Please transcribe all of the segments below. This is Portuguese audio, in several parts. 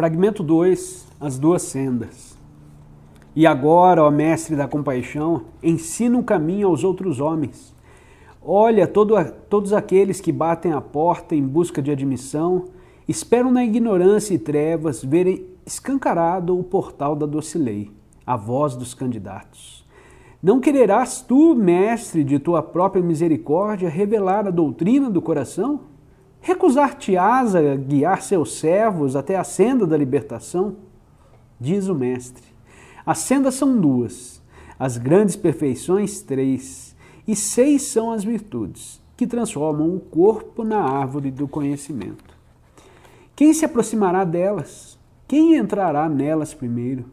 Fragmento 2, as duas sendas. E agora, ó mestre da compaixão, ensina o caminho aos outros homens. Olha todo todos aqueles que batem à porta em busca de admissão, esperam na ignorância e trevas verem escancarado o portal da doce lei a voz dos candidatos. Não quererás tu, mestre, de tua própria misericórdia, revelar a doutrina do coração? Recusar-te-ás a guiar seus servos até a senda da libertação? Diz o Mestre. As sendas são duas, as grandes perfeições, três, e seis são as virtudes, que transformam o corpo na árvore do conhecimento. Quem se aproximará delas? Quem entrará nelas primeiro?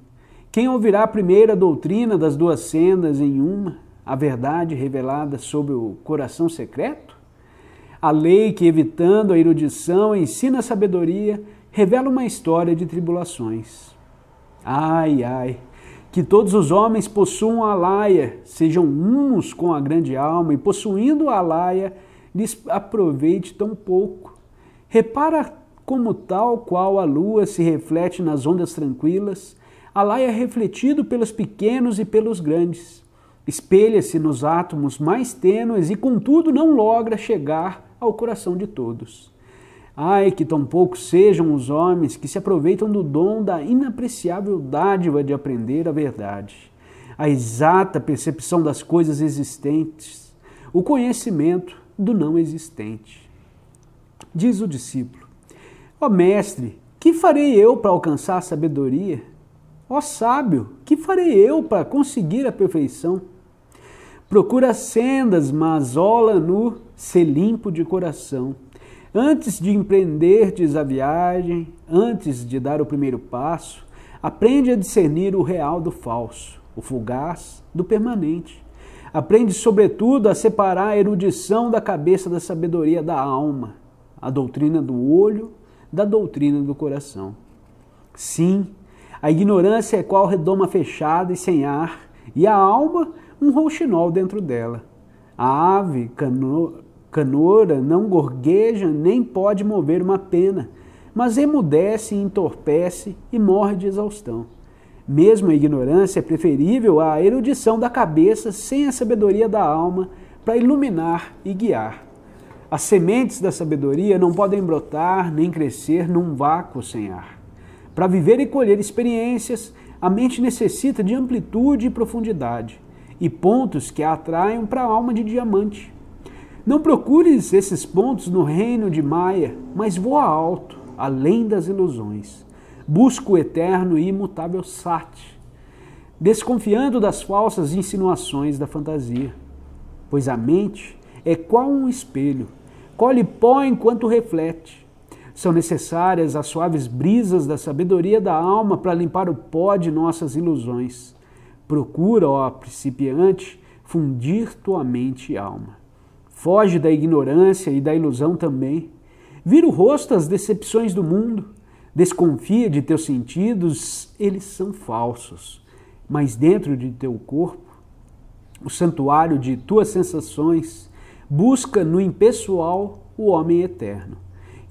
Quem ouvirá a primeira doutrina das duas sendas em uma, a verdade revelada sob o coração secreto? A lei que, evitando a erudição, ensina a sabedoria, revela uma história de tribulações. Ai, ai, que todos os homens possuam a laia, sejam uns com a grande alma, e possuindo a laia, lhes aproveite tão pouco. Repara como tal qual a lua se reflete nas ondas tranquilas, a laia é refletido pelos pequenos e pelos grandes. Espelha-se nos átomos mais tênues e, contudo, não logra chegar ao coração de todos. Ai, que tão poucos sejam os homens que se aproveitam do dom da inapreciável dádiva de aprender a verdade, a exata percepção das coisas existentes, o conhecimento do não existente. Diz o discípulo: Ó oh, mestre, que farei eu para alcançar a sabedoria? Ó oh, sábio, que farei eu para conseguir a perfeição? Procura sendas, mas ola no ser limpo de coração. Antes de empreenderdes a viagem, antes de dar o primeiro passo, aprende a discernir o real do falso, o fugaz do permanente. Aprende, sobretudo, a separar a erudição da cabeça da sabedoria da alma, a doutrina do olho da doutrina do coração. Sim, a ignorância é qual redoma fechada e sem ar, e a alma um rouxinol dentro dela. A ave cano, canoura não gorgueja nem pode mover uma pena, mas emudece, entorpece e morre de exaustão. Mesmo a ignorância é preferível à erudição da cabeça sem a sabedoria da alma para iluminar e guiar. As sementes da sabedoria não podem brotar nem crescer num vácuo sem ar. Para viver e colher experiências, a mente necessita de amplitude e profundidade e pontos que atraiam para a alma de diamante. Não procures esses pontos no reino de Maia, mas voa alto, além das ilusões. Busca o eterno e imutável Sat, desconfiando das falsas insinuações da fantasia. Pois a mente é qual um espelho, colhe pó enquanto reflete. São necessárias as suaves brisas da sabedoria da alma para limpar o pó de nossas ilusões. Procura, ó principiante, fundir tua mente e alma. Foge da ignorância e da ilusão também. Vira o rosto às decepções do mundo. Desconfia de teus sentidos, eles são falsos. Mas dentro de teu corpo, o santuário de tuas sensações, busca no impessoal o homem eterno.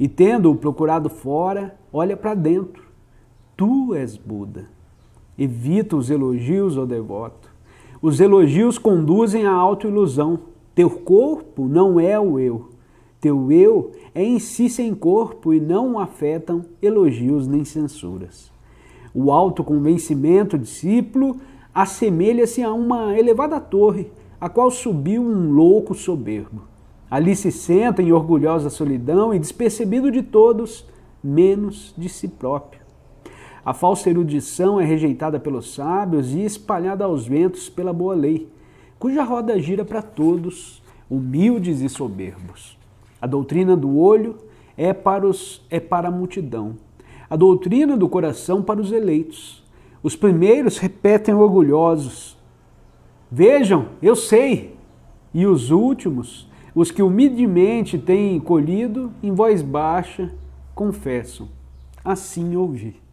E tendo-o procurado fora, olha para dentro. Tu és Buda. Evita os elogios, ó devoto. Os elogios conduzem à autoilusão. Teu corpo não é o eu. Teu eu é em si sem corpo e não afetam elogios nem censuras. O autoconvencimento discípulo assemelha-se a uma elevada torre, a qual subiu um louco soberbo. Ali se senta em orgulhosa solidão e despercebido de todos, menos de si próprio. A falsa erudição é rejeitada pelos sábios e espalhada aos ventos pela boa lei, cuja roda gira para todos, humildes e soberbos. A doutrina do olho é para, os, é para a multidão, a doutrina do coração para os eleitos. Os primeiros repetem orgulhosos: Vejam, eu sei! E os últimos, os que humildemente têm colhido, em voz baixa, confessam: Assim ouvi.